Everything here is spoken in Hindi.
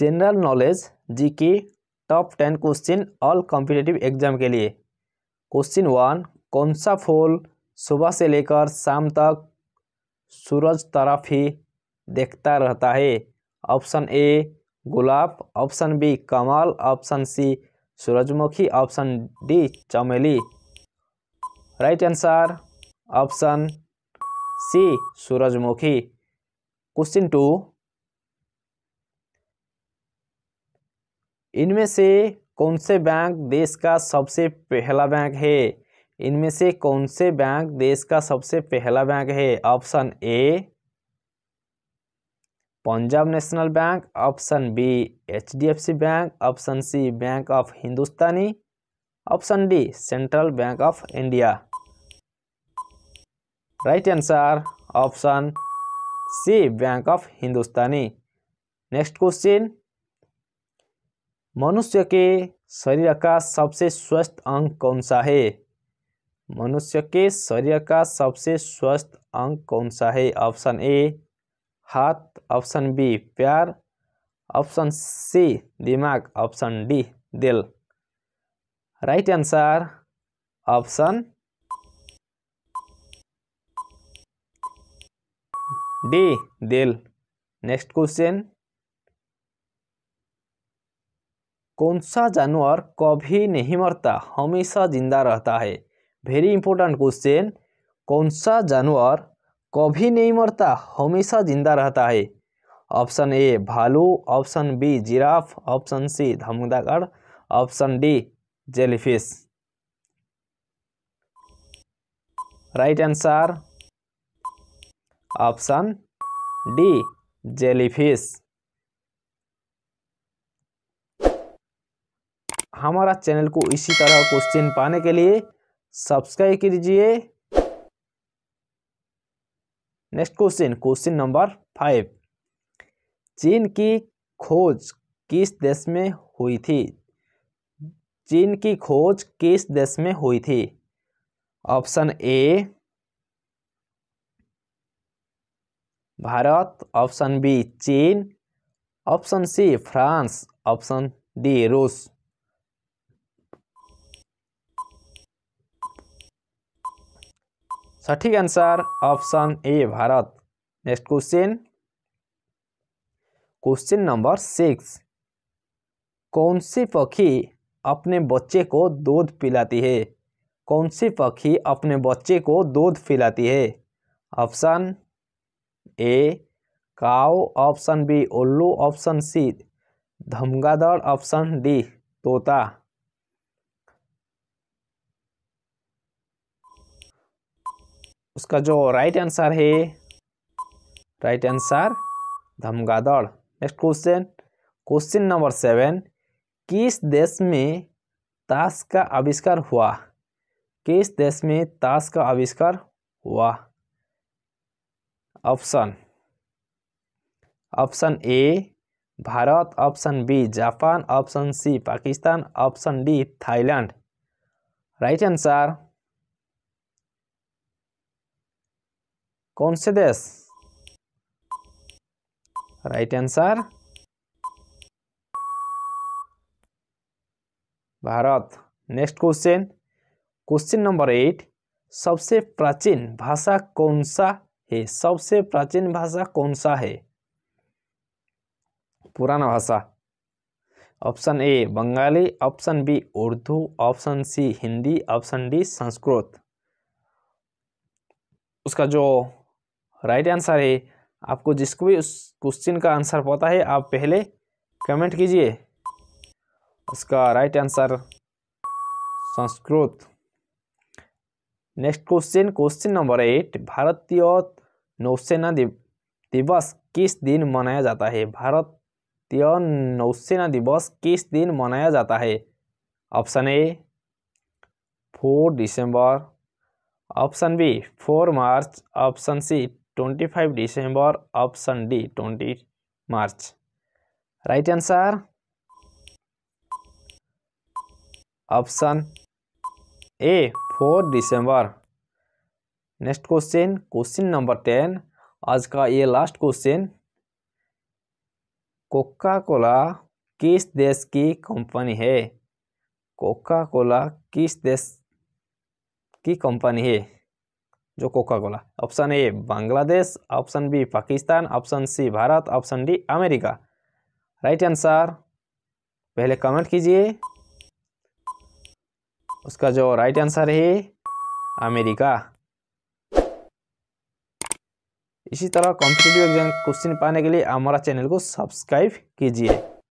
general knowledge G K top ten question all competitive exam के लिए क्वेश्चन वन कौन सा फूल सुबह से लेकर शाम तक सूरज तरफ ही देखता रहता है ऑप्शन ए गुलाब ऑप्शन बी कमल ऑप्शन सी सूरजमुखी ऑप्शन डी चमेली राइट आंसर ऑप्शन सी सूरजमुखी क्वेश्चन टू इनमें से कौन से बैंक देश का सबसे पहला बैंक है इनमें से कौन से बैंक देश का सबसे पहला बैंक है option A Punjab national bank option B C bank option C bank of Hindustani option D central bank of India right answer option C bank of Hindustani next question मनुष्य के शरीर का सबसे स्वस्थ अंग कौन सा है मनुष्य के शरीर का सबसे स्वस्थ अंग कौन सा है ऑप्शन ए हाथ ऑप्शन बी प्यार ऑप्शन सी दिमाग ऑप्शन डी दिल राइट आंसर ऑप्शन डी दिल नेक्स्ट क्वेश्चन कौन सा जानवर कभी नहीं मरता हमेशा जिंदा रहता है वेरी इंपॉर्टेंट क्वेश्चन कौन सा जानवर कभी नहीं मरता हमेशा जिंदा रहता है ऑप्शन ए भालू option B giraffe option C धमुदागढ़ option D jellyfish right answer option D jellyfish हमारा चैनल को इसी तरह क्वेश्चन पाने के लिए सब्सक्राइब कीजिए next question question number five चीन की खोज किस देश में हुई थी चीन की खोज किस देश में हुई थी option A Bharat option B चीन option C France option D रूस सठिक answer option A Bharat next question question number six कौन सी पक्षी अपने बच्चे को दूध पिलाती है कौन सी पक्षी अपने बच्चे को दूध पिलाती है option A cow option B उल्लू ऑप्शन सी धमगादड़ ऑप्शन डी तोता उसका जो राइट आंसर है राइट आंसर धमगादड़ next question question number seven किस देश में ताश का आविष्कार हुआ किस देश में ताश का आविष्कार हुआ option option A Bharat option B Japan option C Pakistan option D Thailand right answer कौन से देश right answer Bharat next question question number eight सबसे प्राचीन भाषा कौन सा है सबसे प्राचीन भाषा कौन सा है पुराना भाषा option A Bengali option B Urdu option C Hindi option D Sanskrit उसका जो राइट आंसर है आपको जिसको भी उस क्वेश्चन का आंसर पता है आप पहले कमेंट कीजिए उसका right answer Sanskrit next question question number eight भारतीय नौसेना दिवस किस दिन मनाया जाता है भारतीय नौसेना दिवस किस दिन मनाया जाता है ऑप्शन ए फोर दिसंबर option B four March option C twenty five December option D twenty March right answer option A four December next question question number ten आज का ये लास्ट क्वेश्चन कोका कोला किस देश की कंपनी है कोका कोला किस देश की कंपनी है जो Coca Cola option A Bangladesh option B Pakistan option C Bharat option D America right answer पहले कमेंट कीजिए उसका जो राइट आंसर है अमेरिका इसी तरह कॉम्पिटेटिव एग्जाम क्वेश्चन पाने के लिए हमारा चैनल को सब्सक्राइब कीजिए